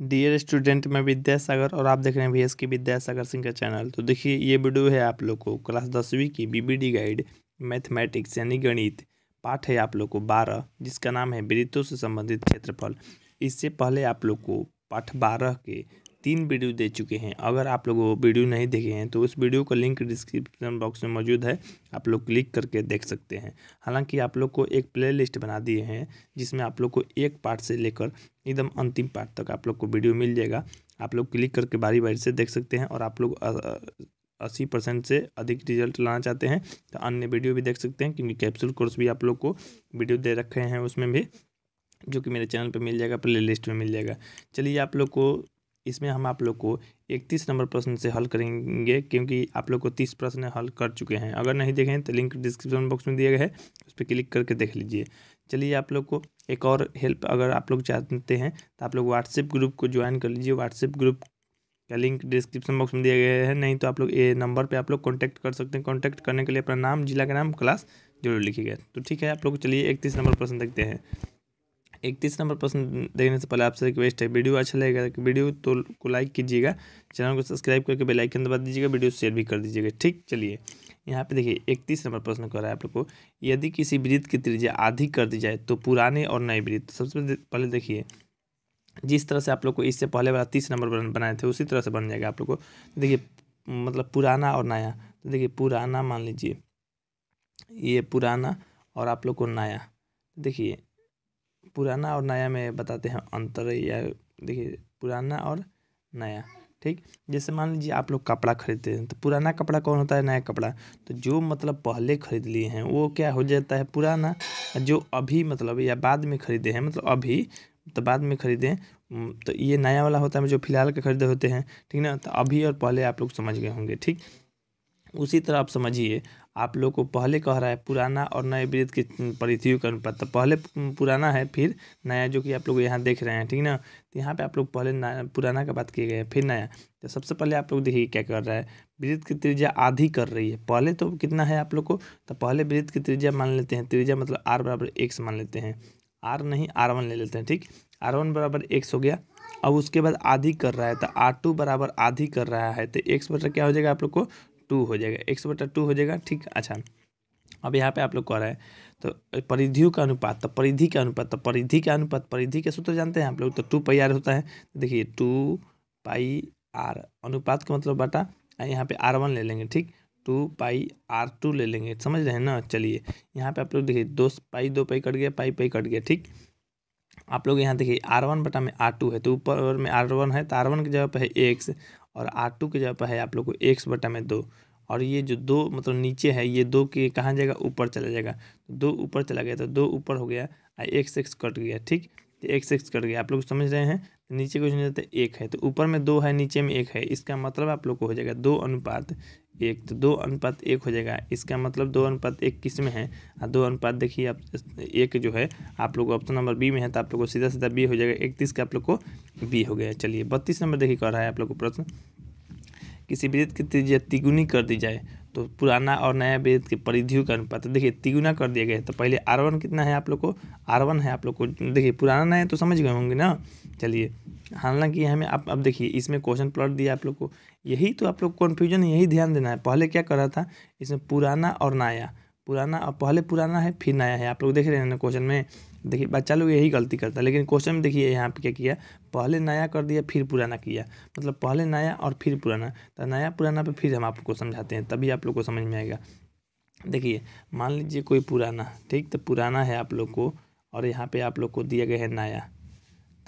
dear student मैं विद्यासागर और आप देख रहे हैं वी एस के विद्यासागर सिंह का चैनल तो देखिए ये वीडियो है आप लोग को क्लास दसवीं की बीबीडी गाइड मैथमेटिक्स यानी गणित पाठ है आप लोग को बारह जिसका नाम है वृत्तों से संबंधित क्षेत्रफल इससे पहले आप लोग को पाठ बारह के तीन वीडियो दे चुके हैं अगर आप लोग वो वीडियो नहीं देखे हैं तो उस वीडियो का लिंक डिस्क्रिप्शन बॉक्स में मौजूद है आप लोग क्लिक करके देख सकते हैं हालांकि आप लोग को एक प्ले लिस्ट बना दिए हैं जिसमें आप लोग को एक पार्ट से लेकर एकदम अंतिम पार्ट तक आप लोग को वीडियो मिल जाएगा आप लोग क्लिक करके बारी बारी से देख सकते हैं और आप लोग अस्सी परसेंट से अधिक रिजल्ट लाना चाहते हैं तो अन्य वीडियो भी देख सकते हैं क्योंकि कैप्सूल कोर्स भी आप लोग को वीडियो दे रखे हैं उसमें भी जो कि मेरे चैनल पर मिल जाएगा प्ले लिस्ट में मिल जाएगा चलिए आप लोग को इसमें हम आप लोग को इकतीस नंबर प्रश्न से हल करेंगे क्योंकि आप लोग को तीस प्रश्न हल कर चुके हैं अगर नहीं देखें तो लिंक डिस्क्रिप्शन बॉक्स में दिया गया है उस पर क्लिक करके देख लीजिए चलिए आप लोग को एक और हेल्प अगर आप लोग चाहते हैं तो आप लोग व्हाट्सएप ग्रुप को ज्वाइन कर लीजिए व्हाट्सएप ग्रुप का लिंक डिस्क्रिप्शन बॉक्स में दिया गया है नहीं तो आप लोग ये नंबर पे आप लोग कांटेक्ट कर सकते हैं कांटेक्ट करने के लिए अपना नाम जिला का नाम क्लास जरूर लिखिएगा तो ठीक है आप लोग चलिए इकतीस नंबर प्रश्न देखते हैं इकतीस नंबर प्रश्न देखने से पहले आपसे रिक्वेस्ट है वीडियो अच्छा लगेगा तो वीडियो तो को लाइक कीजिएगा चैनल को सब्सक्राइब करके बेल आइकन दबा दीजिएगा वीडियो शेयर भी कर दीजिएगा ठीक चलिए यहाँ पे देखिए इकतीस नंबर प्रश्न कर रहा है आप लोग को यदि किसी वृत्त की त्रिज्या आधी कर दी जाए तो पुराने और नए वृत्त सबसे पहले देखिए जिस तरह से आप लोग को इससे पहले वाला तीस नंबर बनाए थे उसी तरह से बन जाएगा आप लोग को देखिए मतलब पुराना और नया तो देखिए पुराना मान लीजिए ये पुराना और आप लोग को नया देखिए पुराना और नया में बताते हैं अंतर या देखिए पुराना और नया ठीक जैसे मान लीजिए आप लोग कपड़ा खरीदते हैं तो पुराना कपड़ा कौन होता है नया कपड़ा तो जो मतलब पहले खरीद लिए हैं वो क्या हो जाता है पुराना जो अभी मतलब या बाद में खरीदे हैं मतलब अभी तो बाद में खरीदें तो ये नया वाला होता है जो फिलहाल के खरीदे होते हैं ठीक ना तो अभी और पहले आप लोग समझ गए होंगे ठीक उसी तरह आप समझिए आप लोग को पहले कह रहा है पुराना और नए वृद्ध के परिथियों का अनुपात तो पहले पुराना है फिर नया जो कि आप लोग यहाँ देख रहे हैं ठीक ना तो यहाँ पे आप लोग पहले पुराना का बात किए गए फिर नया तो सबसे पहले आप लोग देखिए क्या कर रहा है वृत्त की त्रिज्या आधी कर रही है पहले तो कितना है आप लोग को तो पहले वृत्त की त्रिज्या मान लेते हैं त्रिज्या मतलब आर बराबर एक्स मान लेते हैं आर नहीं आर वन ले लेते हैं ठीक आर वन बराबर एक्स हो गया अब उसके बाद आधी कर रहा है तो आर टू बराबर आधी कर रहा है तो एक्स बटर क्या हो जाएगा आप लोग को टू हो जाएगा एक्स बटा टू हो जाएगा ठीक अच्छा अब यहाँ पे आप लोग कह रहे हैं तो परिधियों का अनुपात तो परिधि का अनुपात तो परिधि का तो अनुपात परिधि के सूत्र जानते हैं आप लोग तो टू पाई आर होता है देखिए टू पाई आर अनुपात का मतलब बटा यहाँ पे आर वन ले लेंगे ठीक टू पाई आर टू ले लेंगे समझ रहे हैं ना चलिए यहाँ पे आप लोग देखिए दो पाई दो पाई कट गया पाई पाई कट गया ठीक आप लोग यहाँ देखिए आर वन बटा में आर टू है तो ऊपर में आर वन है तो आर वन की जगह पर है एक्स और आर टू के जगह पर है आप लोग को एक्स बटा में दो और ये जो दो मतलब नीचे है ये दो के कहाँ जाएगा ऊपर चला जाएगा तो दो ऊपर चला गया तो दो ऊपर हो गया और एक्स एक्स कट गया ठीक तो एक्स एक्स कट गया आप लोग समझ रहे हैं नीचे को नहीं जाता एक है तो ऊपर में दो है नीचे में एक है इसका मतलब आप लोग को हो जाएगा दो अनुपात एक तो दो अनुपात एक हो जाएगा इसका मतलब दो अनुपात एक किस में है और दो अनुपात देखिए आप एक जो है आप लोग ऑप्शन तो नंबर बी में है तो आप लोग को सीधा सीधा बी हो जाएगा इकतीस का आप लोग को बी हो गया चलिए बत्तीस नंबर देखिए कह रहा है आप लोग को प्रश्न किसी विद्युत की त्रिज्या तिगुनी कर दी जाए तो पुराना और नया विद्युत के परिधियों का अनुपात तो देखिए तिगुना कर दिया गया है तो पहले आर वन कितना है आप लोग को आर वन है आप लोग को देखिए पुराना नया तो समझ गए होंगे ना चलिए हालांकि हमें आप अब देखिए इसमें क्वेश्चन प्लॉट दिया आप लोग को यही तो आप लोग कन्फ्यूजन यही ध्यान देना है पहले क्या कर रहा था इसमें पुराना और नया पुराना और पहले पुराना है फिर नया है आप लोग देख रहे हैं ना क्वेश्चन में देखिए बच्चा लोग यही गलती करता है लेकिन क्वेश्चन में देखिए यहाँ पे क्या किया पहले नया कर दिया फिर पुराना किया मतलब पहले नया और फिर पुराना तो नया पुराना पे फिर हम आपको समझाते हैं तभी आप लोग को समझ में आएगा देखिए मान लीजिए कोई पुराना ठीक तो पुराना है आप लोग को और यहाँ पर आप लोग को दिया गया है नया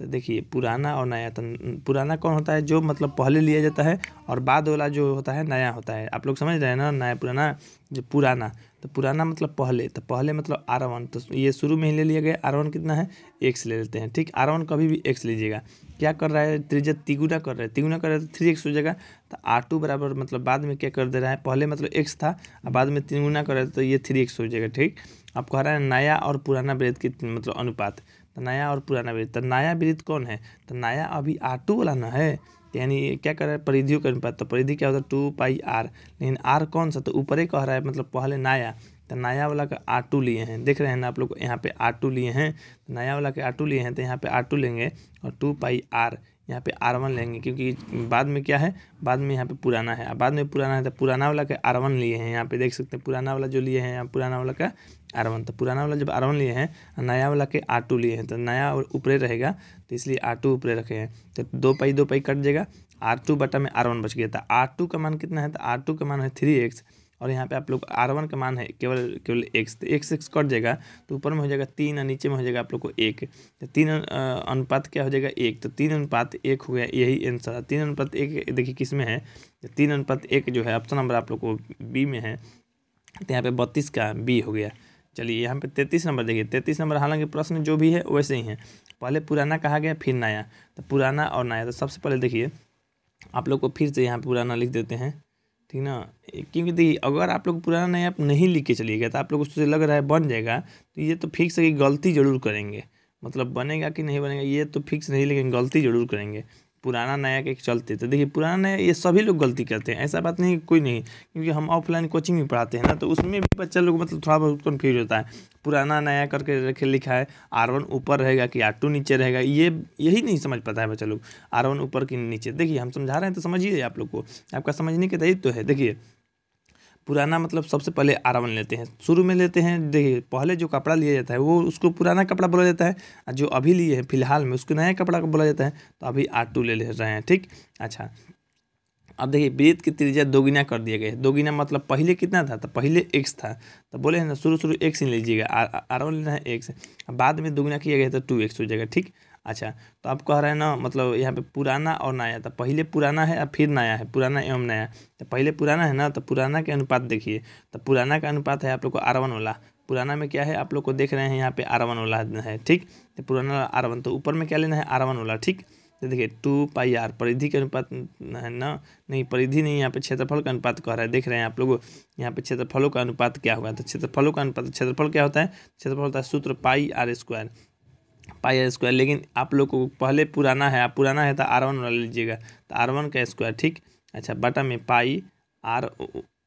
तो देखिए पुराना और नया तो पुराना कौन होता है जो मतलब पहले लिया जाता है और बाद वाला जो होता है नया होता है आप लोग समझ रहे हैं ना नया पुराना जो पुराना तो पुराना मतलब पहले तो पहले मतलब आर वन तो ये शुरू में ही ले लिया गया आर वन कितना है एक्स ले लेते हैं ठीक आर वन कभी भी एक्स लीजिएगा क्या कर रहा है त्रिज तिगुना कर रहा है तिगुना कर रहा है तो थ्री एक्स हो जाएगा तो आर टू बराबर मतलब बाद में क्या कर दे रहा है पहले मतलब एक्स था और बाद में तिगुना कर रहा है तो ये थ्री एक्स हो जाएगा ठीक आप कह रहे हैं नया और पुराना ब्रेथ की मतलब अनुपात तो नया और पुराना वृत्त तो नया वृत्त कौन है तो नया अभी आर टू वाला ना है तो यानी क्या कर रहा है परिधियों का अनुपात तो परिधि क्या होता है टू पाई आर लेकिन आर कौन सा तो ऊपर ही कह रहा है मतलब पहले नया तो नया वाला का आर टू लिए हैं देख रहे हैं ना आप लोग यहाँ पे आर टू लिए हैं तो नया वाला के आर टू लिए हैं तो यहाँ पे आर टू लेंगे और टू पाई आर यहाँ पे आर वन लेंगे क्योंकि बाद में क्या है बाद में यहाँ पे पुराना है बाद में पुराना है तो पुराना वाला का आर वन लिए हैं यहाँ पे देख सकते हैं पुराना वाला जो लिए हैं यहाँ पुराना वाला का आर वन तो पुराना वाला जब आर वन लिए हैं नया वाला के आर टू लिए हैं तो नया ऊपरे रहेगा तो इसलिए आर टू ऊपरे रखे हैं तो दो पाई दो पाई कट जाएगा आर टू बटा में आर वन बच गया था आर टू का मान कितना है तो आर टू का मान है थ्री एक्स और यहाँ पे आप लोग आर वन का मान है केवल केवल एक्स तो एक्स एक्स कट जाएगा तो ऊपर में हो जाएगा तीन और नीचे में हो जाएगा आप लोग को एक तो तीन अनुपात क्या हो जाएगा एक तो तीन अनुपात एक हो गया यही आंसर है तो तीन अनुपात एक देखिए किस में है तो तीन अनुपात एक जो है ऑप्शन नंबर आप लोग को बी में है तो यहाँ पे बत्तीस का बी हो गया चलिए यहाँ पे तैंतीस नंबर देखिए तैंतीस नंबर हालांकि प्रश्न जो भी है वैसे ही है पहले पुराना कहा गया फिर नया तो पुराना और नया तो सबसे पहले देखिए आप लोग को फिर से यहाँ पुराना लिख देते हैं ठीक ना क्योंकि देखिए अगर आप लोग पुराना नया नहीं लिख के चलिएगा तो आप लोग उससे लग रहा है बन जाएगा तो ये तो फिक्स है कि गलती जरूर करेंगे मतलब बनेगा कि नहीं बनेगा ये तो फिक्स नहीं लेकिन गलती जरूर करेंगे पुराना नया के चलते तो देखिए पुराना नया ये सभी लोग गलती करते हैं ऐसा बात नहीं कोई नहीं क्योंकि हम ऑफलाइन कोचिंग भी पढ़ाते हैं ना तो उसमें भी बच्चा लोग मतलब थोड़ा बहुत कन्फ्यूज होता है पुराना नया करके रखे लिखा है आर वन ऊपर रहेगा कि आर टू नीचे रहेगा ये यही नहीं समझ पाता है बच्चा लोग आर वन ऊपर कि नीचे देखिए हम समझा रहे हैं तो समझिए आप लोग को आपका समझने के दायित्व तो है देखिए पुराना मतलब सबसे पहले आरावन लेते हैं शुरू में लेते हैं देखिए पहले जो कपड़ा लिया जाता है वो उसको पुराना कपड़ा बोला जाता है और जो अभी लिए हैं फिलहाल में उसको नया कपड़ा बोला जाता है तो अभी आर टू ले ले रहे हैं ठीक अच्छा अब देखिए वृत्त की त्रिज्या दोगुना कर दिया गया है दोगुना मतलब पहले कितना था तो पहले एक्स था तो बोले हैं ना शुरू शुरू एक्स ही लीजिएगा आर वन लेना है एक्स बाद में दोगुना किया गया तो टू एक्स हो जाएगा ठीक अच्छा तो आप कह रहे हैं ना मतलब यहाँ पे पुराना और नया तो पहले पुराना है और फिर नया है पुराना एवं नया तो पहले पुराना है ना तो पुराना के अनुपात देखिए तो पुराना का अनुपात है आप लोग को आर वन वाला पुराना में क्या है आप लोग को देख रहे हैं यहाँ पे आर वन वाला है ठीक तो पुराना आर वन तो ऊपर में क्या लेना है आर वन वाला ठीक तो देखिए टू पाई आर परिधि के अनुपात है ना नहीं परिधि नहीं यहाँ पे क्षेत्रफल का अनुपात कह रहा है देख रहे हैं आप लोग यहाँ पे क्षेत्रफलों का अनुपात क्या होगा तो क्षेत्रफलों का अनुपात क्षेत्रफल क्या होता है क्षेत्रफल होता है सूत्र pi r square pi square लेकिन आप लोग को पहले पुराना है आप पुराना है तो आर वन वाला लीजिएगा तो आर वन का स्क्वायर ठीक अच्छा बटा में पाई आर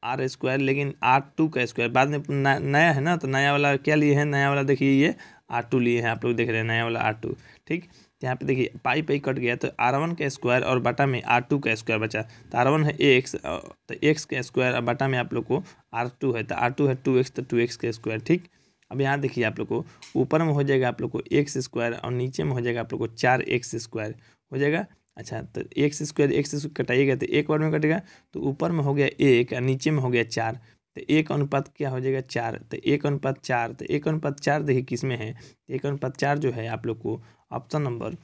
आर स्क्वायर लेकिन आर टू का स्क्वायर बाद में नया है ना तो नया वाला क्या लिए हैं नया वाला देखिए ये आर टू लिए हैं आप लोग देख रहे हैं नया वाला आर टू ठीक तो यहाँ पे देखिए पाई पाई कट गया तो आर वन का स्क्वायर और बटा में आर टू का स्क्वायर बचा तो आर वन है एक्स तो एक्स का स्क्वायर और बटा में आप लोग को आर टू है तो आर टू है टू एक्स तो टू एक्स का स्क्वायर ठीक अब यहाँ देखिए आप लोग को ऊपर में हो जाएगा आप लोग को एक्स स्क्वायर और नीचे में हो जाएगा आप लोग को चार एक्स स्क्वायर हो जाएगा अच्छा तो एक्स स्क्वायर एक्स स्क्वायर कटाइएगा तो एक बार में कटेगा तो ऊपर में हो गया एक और नीचे में हो गया चार तो एक अनुपात क्या हो जाएगा चार तो एक अनुपात चार तो एक अनुपात चार देखिए किस में है तो एक अनुपात चार जो है आप लोग को ऑप्शन नंबर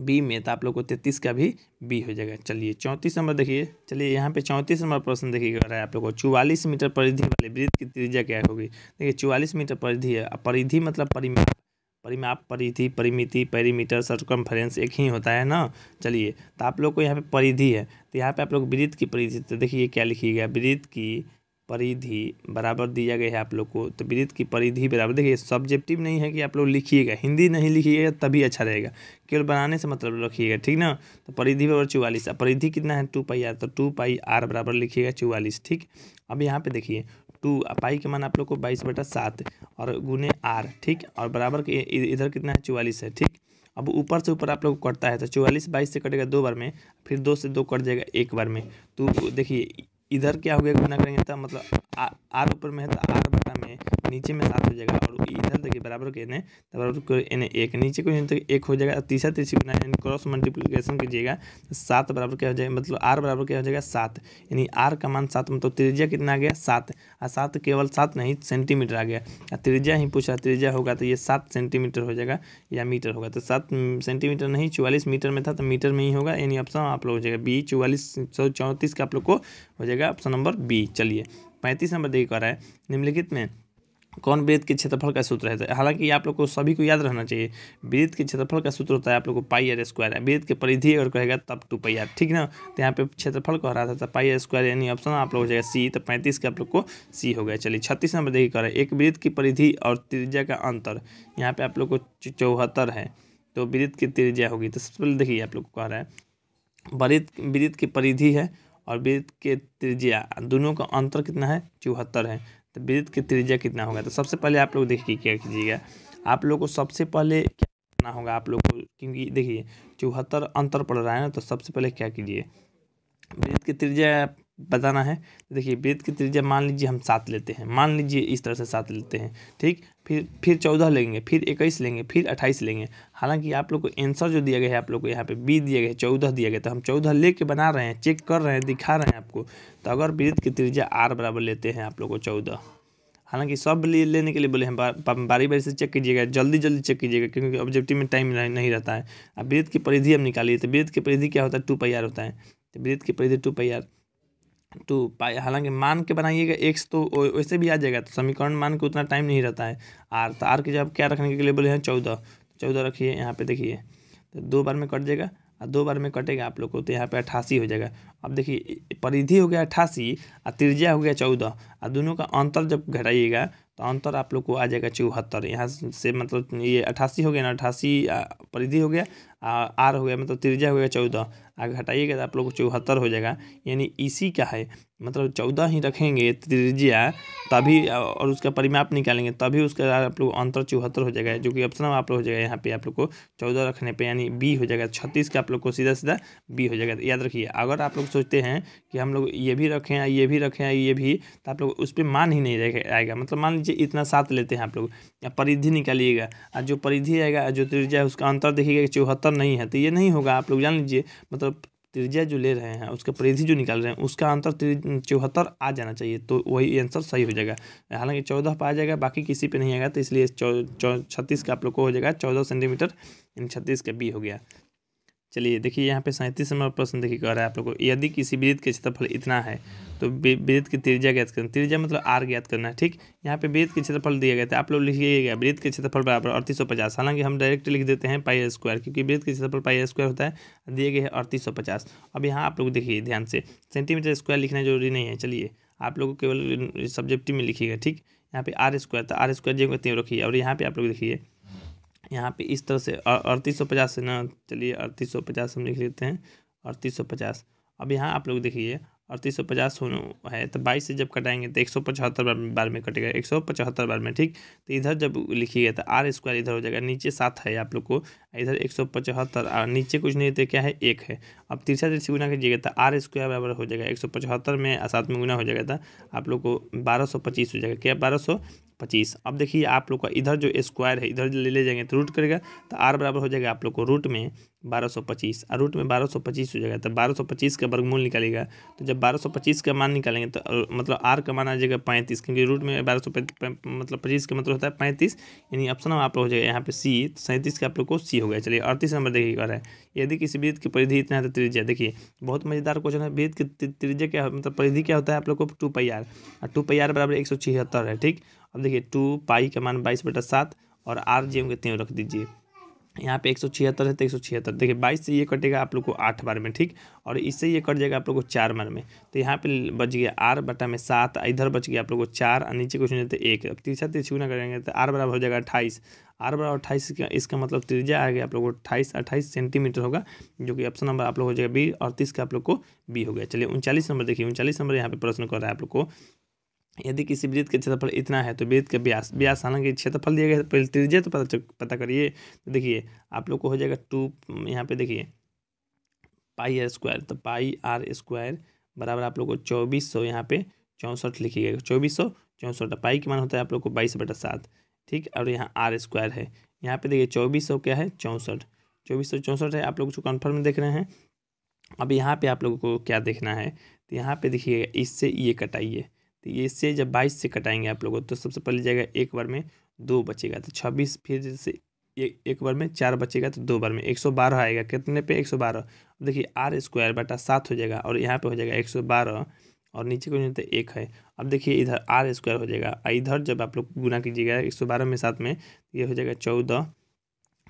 बी में तो आप लोग को तैतीस का भी बी हो जाएगा चलिए चौंतीस नंबर देखिए चलिए यहाँ पे चौंतीस नंबर प्रश्न देखिए रहा है आप लोग को चौवालीस मीटर परिधि वाले वृत्त की त्रिज्या क्या होगी देखिए चौवालीस मीटर परिधि है परिधि मतलब परिमाप परिमाप परिधि परिमिति पेरीमीटर सर्कमफ्रेंस एक ही होता है ना चलिए तो आप लोग को यहाँ पे परिधि है तो यहाँ पे आप लोग वृत्त की परिधि तो देखिए क्या लिखी वृत्त की परिधि बराबर दिया गया है आप लोग को तो विदित की परिधि बराबर देखिए सब्जेक्टिव नहीं है कि आप लोग लिखिएगा हिंदी नहीं लिखिएगा तभी अच्छा रहेगा केवल बनाने से मतलब रखिएगा ठीक ना तो परिधि बराबर चौवालीस परिधि कितना है टू पाई आर तो टू पाई आर बराबर लिखिएगा चौवालीस ठीक अब यहाँ पे देखिए टू पाई के मान आप लोग को बाईस बटा सात और गुने आर ठीक और बराबर के इधर कितना है चौवालीस है ठीक अब ऊपर से ऊपर आप लोग कटता है तो चौवालीस बाईस से कटेगा दो बार में फिर दो से दो कट जाएगा एक बार में तो देखिए इधर क्या हो गया गुना करेंगे तो मतलब आर ऊपर में है तो आर नीचे में सात हो जाएगा और इधर तक बराबर के एन तो बराबर को एन एक नीचे को तक एक हो जाएगा और तीसरा तीसरी बना यानी क्रॉस मल्टीप्लीकेशन कीजिएगा तो सात बराबर क्या हो जाएगा मतलब आर बराबर क्या हो जाएगा सात यानी आर का मान सात मतलब त्रिज्या कितना आ गया सात और सात केवल सात नहीं सेंटीमीटर आ गया और त्रिज्या ही पूछा त्रिज्या होगा तो ये सात सेंटीमीटर हो जाएगा या मीटर होगा तो सात सेंटीमीटर नहीं चौवालीस मीटर में था तो मीटर में ही होगा यानी ऑप्शन आप लोग हो जाएगा बी चौवालीस सौ चौंतीस का आप लोग को हो जाएगा ऑप्शन नंबर बी चलिए पैंतीस नंबर देखिए कर रहा है निम्नलिखित में कौन वृत्त के क्षेत्रफल का सूत्र है हालांकि आप लोग को सभी को याद रहना चाहिए वृत्त के क्षेत्रफल का सूत्र होता है आप लोग को पाई आर स्क्वायर वृत्त के परिधि अगर कहेगा तब टू पाई आर ठीक ना तो यहाँ पे क्षेत्रफल कह रहा था तो पाई आर स्क्वायर यानी ऑप्शन आप लोग हो जाएगा सी तो पैंतीस के आप लोग को सी हो गया चलिए छत्तीस नंबर देखिए कर एक वृत्त की परिधि और त्रिज्या का अंतर यहाँ पे आप लोग को चौहत्तर है तो वृत्त की त्रिज्या होगी तो सबसे पहले देखिए आप लोग को कह रहा है वृत्त वृत्त की परिधि है और वृत्त के त्रिज्या दोनों का अंतर कितना है चौहत्तर है तो विद्युत की त्रिज्या कितना होगा तो सबसे पहले आप लोग देखिए क्या कीजिएगा आप लोग को सबसे पहले क्या करना होगा आप लोग को क्योंकि देखिए चौहत्तर अंतर पड़ रहा है ना तो सबसे पहले क्या कीजिए विद्युत की त्रिज्या बताना है तो देखिए वृत्त की त्रिज्या मान लीजिए हम सात लेते हैं मान लीजिए इस तरह से सात लेते हैं ठीक फिर फिर चौदह लेंगे फिर इक्कीस लेंगे फिर अट्ठाईस लेंगे हालांकि आप लोग को आंसर जो दिया गया है आप लोग को यहाँ पे बी दिया गया है चौदह दिया गया तो हम चौदह ले बना रहे हैं चेक कर रहे हैं दिखा रहे हैं आपको तो अगर वृत्त की त्रिज्या आर बराबर लेते हैं आप लोग को चौदह हालांकि सब लेने के लिए बोले हैं बारी बारी से चेक कीजिएगा जल्दी जल्दी चेक कीजिएगा क्योंकि ऑब्जेक्टिव में टाइम नहीं रहता है अब वृत्त की परिधि हम निकालिए तो वृत्त की परिधि क्या होता है टू पाई होता है तो वृत्त की परिधि टू पाई टू तो पाई हालांकि मान के बनाइएगा एक्स तो वैसे भी आ जाएगा तो समीकरण मान के उतना टाइम नहीं रहता है आर तो आर के जब क्या रखने के लिए बोले हैं चौदह तो चौदह रखिए यहाँ पे देखिए तो दो बार में कट जाएगा और दो बार में कटेगा आप लोग को तो यहाँ पे अट्ठासी हो जाएगा अब देखिए परिधि हो गया अट्ठासी और त्रिजिया हो गया चौदह और दोनों का अंतर जब घटाइएगा तो अंतर आप लोग को आ जाएगा चौहत्तर यहाँ से मतलब ये अट्ठासी हो गया ना अट्ठासी परिधि हो गया आर हो गया मतलब तिरजा हो गया चौदह आगे हटाइएगा तो आप लोग को चौहत्तर हो जाएगा यानी इसी का है मतलब चौदह ही रखेंगे त्रिज्या तभी और उसका परिमाप निकालेंगे तभी उसका आप लोग अंतर चौहत्तर हो जाएगा जो कि ऑप्शन आप लोग हो जाएगा यहाँ पे आप लोग को चौदह रखने पे यानी बी हो जाएगा छत्तीस का आप लोग को सीधा सीधा बी हो जाएगा याद रखिए अगर आप लोग सोचते हैं कि हम लोग ये भी रखें ये भी रखें ये भी तो आप लोग उस पर मान ही नहीं आएगा मतलब मान लीजिए इतना साथ लेते हैं आप लोग परिधि निकालिएगा और जो परिधि आएगा जो त्रिजिया है उसका अंतर देखिएगा चौहत्तर नहीं है तो ये नहीं होगा आप लोग जान लीजिए मतलब त्रिज्या जो ले रहे हैं उसका परिधि जो निकाल रहे हैं उसका अंतर चौहत्तर आ जाना चाहिए तो वही आंसर सही हो जाएगा हालांकि चौदह पर आ जाएगा बाकी किसी पे नहीं आएगा तो इसलिए छत्तीस का आप लोग को हो जाएगा चौदह सेंटीमीटर यानी छत्तीस का बी हो गया चलिए देखिए यहाँ पे सैंतीस नंबर प्रश्न देखिए कह रहा है आप लोग को यदि किसी वृत्त के क्षेत्रफल इतना है तो वृत्त की त्रिज्या ज्ञात करना त्रिज्या मतलब आर ज्ञात करना है ठीक यहाँ पे वृत्त के क्षेत्रफल दिया गया था आप लोग लिखिएगा वृद्ध के क्षेत्रफल बराबर अड़तीस सौ पचास हालांकि हम डायरेक्ट लिख देते हैं पाई स्क्वायर क्योंकि वृत्त के क्षेत्रफल पाई स्क्वायर होता है दिए गए अड़तीस सौ पचास अब यहाँ आप लोग देखिए ध्यान से सेंटीमीटर स्क्वायर लिखना जरूरी नहीं है चलिए आप लोग केवल सब्जेक्टिव में लिखिएगा ठीक यहाँ पे आर स्क्वायर था आर स्क्वायर जी तीन रखिए और यहाँ पे आप लोग देखिए यहाँ पे इस तरह से अड़तीस सौ पचास से ना चलिए अड़तीस सौ पचास हम लिख लेते हैं अड़तीस सौ पचास अब यहाँ आप लोग देखिए अड़तीस सौ पचास है तो बाईस से जब कटाएंगे तो एक सौ पचहत्तर बार, बार में कटेगा एक सौ पचहत्तर बार में ठीक तो इधर जब लिखिएगा तो आर स्क्वायर इधर हो जाएगा नीचे सात है आप लोग को इधर एक सौ पचहत्तर और नीचे कुछ नहीं तो क्या है एक है अब तीसरा तिरछी गुना कीजिएगा तो आर स्क्वायर बराबर हो जाएगा एक सौ पचहत्तर में सात में गुना हो जाएगा तो आप लोग को बारह सौ पच्चीस हो जाएगा क्या बारह सौ पच्चीस अब देखिए आप लोग का इधर जो स्क्वायर है इधर ले ले जाएंगे तो रूट करेगा तो आर बराबर हो जाएगा आप लोग को रूट में बारह सौ पच्चीस और रूट में बारह सौ पच्चीस हो जाएगा तो बारह सौ पच्चीस का वर्गमूल निकालेगा तो जब बारह सौ पच्चीस का मान निकालेंगे तो मतलब आर का मान आ जाएगा पैंतीस क्योंकि रूट में बारह सौ मतलब पच्चीस का मतलब होता है पैंतीस यानी ऑप्शन आप लोग हो जाएगा यहाँ पे सी तो सैंतीस का आप लोग को सी हो गया चलिए अड़तीस नंबर देखिए क्या है यदि किसी वृत्त की परिधि इतना है तो त्रिज्या देखिए बहुत मजेदार क्वेश्चन है वृत्त की त्रिज्या क्या मतलब परिधि क्या होता है आप लोग को टू पाई आर और टू पाई आर बराबर एक सौ छिहत्तर है ठीक अब देखिए टू पाई का मान बाईस बटा सात और आर जी एम के तीन रख दीजिए यहाँ पे एक सौ छिहत्तर है तो एक सौ छिहत्तर देखिए बाईस से ये कटेगा आप लोग को आठ बार में ठीक और इससे ये कट जाएगा आप लोग को चार बार में तो यहाँ पे बच गया आर बटा में सात इधर बच गया आप लोग को चार और नीचे कुछ जाते एक अब तीसरा तीस गुना करेंगे तो आर बराबर हो जाएगा अट्ठाईस आर बराबर अट्ठाईस का इसका मतलब त्रिजा आ गया आप लोग को अट्ठाईस अट्ठाईस सेंटीमीटर होगा जो कि ऑप्शन नंबर आप लोग हो जाएगा बी और तीस का आप लोग को बी हो गया चलिए उनचालीस नंबर देखिए उनचालीस नंबर यहाँ पे प्रश्न कर रहा है आप लोग को यदि किसी वृत्त का क्षेत्रफल इतना है तो वृत्त का व्यास व्यास हालांकि क्षेत्रफल दिया गया है पहले त्रिज्या तो पता पता करिए तो देखिए आप लोग को हो जाएगा टू यहाँ पे देखिए पाई आर स्क्वायर तो पाई आर स्क्वायर बराबर आप लोग को चौबीस सौ यहाँ पे चौंसठ लिखिएगा चौबीस सौ चौंसठ तो पाई के मान होता है आप लोग को बाईस बटा सात ठीक और यहाँ आर स्क्वायर है यहाँ पे देखिए चौबीस सौ क्या है चौंसठ चौबीस सौ चौंसठ है आप लोग कन्फर्म देख रहे हैं अब यहाँ पे आप लोगों को क्या देखना है तो यहाँ पे देखिएगा इससे ये कटाइए तो ये इससे जब बाईस से कटाएंगे आप लोगों तो सबसे पहले जाएगा एक बार में दो बचेगा तो छब्बीस फिर से एक एक बार में चार बचेगा तो दो बार में एक सौ बारह आएगा कितने पे एक सौ बारह देखिए आर स्क्वायर बटा सात हो जाएगा और यहाँ पे हो जाएगा एक सौ बारह और नीचे को जो एक है अब देखिए इधर आर स्क्वायर हो जाएगा इधर जब आप लोग गुना कीजिएगा एक सौ बारह में सात में तो ये हो जाएगा चौदह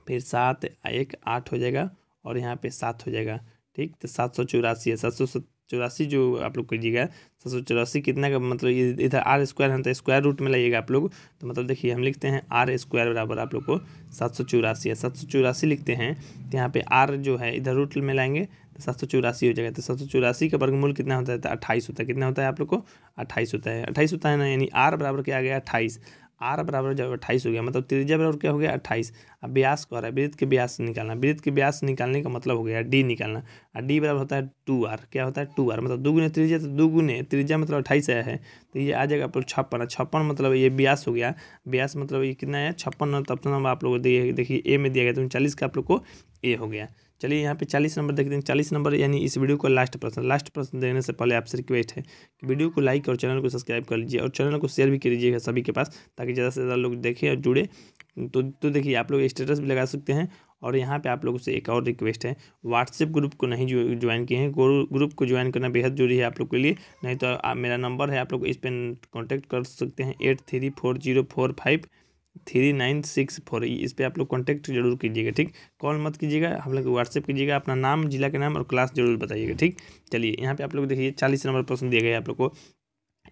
फिर सात एक आठ हो जाएगा और यहाँ पर सात हो जाएगा ठीक तो सात सौ चौरासी है सात सौ चौरासी जो आप लोग कीजिएगा सात सौ चौरासी कितना का मतलब इधर आर स्क्वायर है तो स्क्वायर रूट में लाइएगा आप लोग तो मतलब देखिए हम लिखते हैं आर स्क्वायर बराबर आप लोग को सात सौ चौरासी है सात सौ चौरासी लिखते हैं तो यहाँ पे आर जो है इधर रूट में लाएंगे तो सात सौ चौरासी हो जाएगा तो सात सौ चौरासी का वर्गमूल कितना होता है तो अट्ठाईस होता है कितना होता है आप लोग को अट्ठाईस होता है अट्ठाईस होता है ना यानी आर बराबर क्या आ गया अट्ठाईस आर बराबर जब अट्ठाईस हो गया मतलब त्रिज्या बराबर क्या हो गया अट्ठाईस अब ब्यास कह रहा है वृत्त के ब्यास निकालना वृत्त के ब्यास निकालने का मतलब हो गया डी निकालना और डी बराबर होता है टू आर क्या होता है टू आर मतलब दुगुने त्रिज्या तो दुगुने त्रिज्या मतलब अट्ठाईस आया है तो ये आ जाएगा आप लोग छप्पन छप्पन मतलब ये ब्यास हो गया ब्यास मतलब ये कितना है छप्पन तब तो आप लोग देखिए ए में दिया गया तो चालीस का आप लोग को ए हो गया चलिए यहाँ पे चालीस नंबर देखते हैं चालीस नंबर यानी इस वीडियो का लास्ट प्रश्न लास्ट प्रश्न देने से पहले आपसे रिक्वेस्ट है कि वीडियो को लाइक और चैनल को सब्सक्राइब कर लीजिए और चैनल को शेयर भी कर लीजिएगा सभी के पास ताकि ज़्यादा से ज़्यादा लोग देखें और जुड़े तो तो देखिए आप लोग स्टेटस भी लगा सकते हैं और यहाँ पे आप लोगों से एक और रिक्वेस्ट है व्हाट्सएप ग्रुप को नहीं ज्वाइन किए हैं ग्रुप को ज्वाइन करना बेहद जरूरी है आप लोग के लिए नहीं तो आ, मेरा नंबर है आप लोग इस पर कॉन्टैक्ट कर सकते हैं eight three four zero four five three nine six four इस पर आप लोग कॉन्टैक्ट जरूर कीजिएगा ठीक कॉल मत कीजिएगा हम लोग व्हाट्सएप कीजिएगा अपना नाम जिला के नाम और क्लास जरूर बताइएगा ठीक चलिए यहाँ पे आप लोग देखिए चालीस नंबर प्रश्न दिया गया है आप लोग को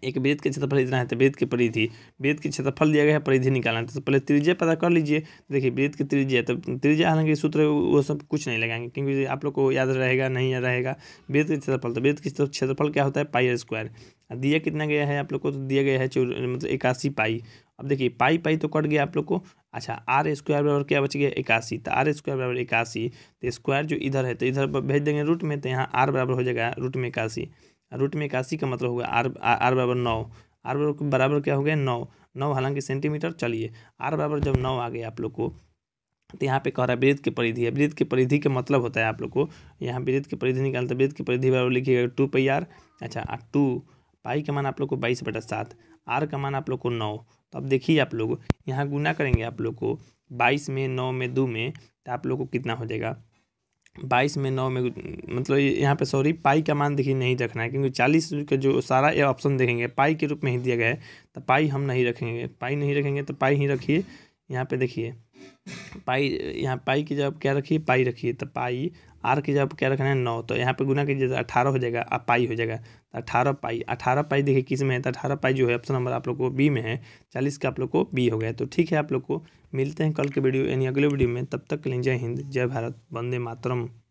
एक वेद के क्षेत्रफल इतना है तो वेद की परिधि वेद के क्षेत्रफल दिया गया है परिधि निकालना है तो पहले त्रिज्या पता कर लीजिए देखिए वेद की त्रिज्या तो त्रिज्या हालांकि सूत्र वो सब कुछ नहीं लगाएंगे क्योंकि आप लोग को याद रहेगा नहीं याद रहेगा वेद के क्षेत्रफल तो वेद के क्षेत्रफल क्या होता है पाई स्क्वायर दिया कितना गया है आप लोग को तो दिया गया है मतलब इक्यासी पाई अब देखिए पाई पाई तो कट गया आप लोग को अच्छा आर स्क्वायर बराबर क्या बच गया इक्यासी तो आर स्क्वायर बराबर इक्यासी तो स्क्वायर जो इधर है तो इधर भेज देंगे रूट में तो यहाँ आर बराबर हो जाएगा रूट में इक्यासी रूट में इक्यासी का मतलब होगा आर आर बराबर नौ आर बराबर बराबर क्या हो गया नौ नौ हालांकि सेंटीमीटर चलिए आर बराबर जब नौ आ गया आप लोग को तो यहाँ पे कह रहा है वृद्ध की परिधि है वृद्ध की परिधि का मतलब होता है आप लोग को यहाँ वृद्ध की परिधि निकालते वृद्ध की परिधि बराबर लिखिएगा टू पाई आर अच्छा टू पाई का मान आप लोग को बाईस बटा सात आर का मान आप लोग को नौ तो अब देखिए आप लोग यहाँ गुना करेंगे आप लोग को बाईस में नौ में दो में तो आप लोग को कितना हो जाएगा बाईस में नौ में मतलब यहाँ पे सॉरी पाई का मान देखिए नहीं रखना है क्योंकि चालीस का जो सारा ये ऑप्शन देखेंगे पाई के रूप में ही दिया गया है तो पाई हम नहीं रखेंगे पाई नहीं रखेंगे तो पाई ही रखिए यहाँ पे देखिए पाई यहाँ पाई की जब क्या रखिए पाई रखिए तो पाई आर की जब क्या रखना है नौ तो यहाँ पे गुना कीजिए तो अठारह हो जाएगा अब पाई हो जाएगा तो अठारह पाई अठारह पाई देखिए किस में है तो अठारह पाई जो है ऑप्शन नंबर आप लोग को बी में है चालीस का आप लोग को बी हो गया तो ठीक है आप लोग को मिलते हैं कल के वीडियो यानी अगले वीडियो में तब तक के लिए जय हिंद जय भारत वंदे मातरम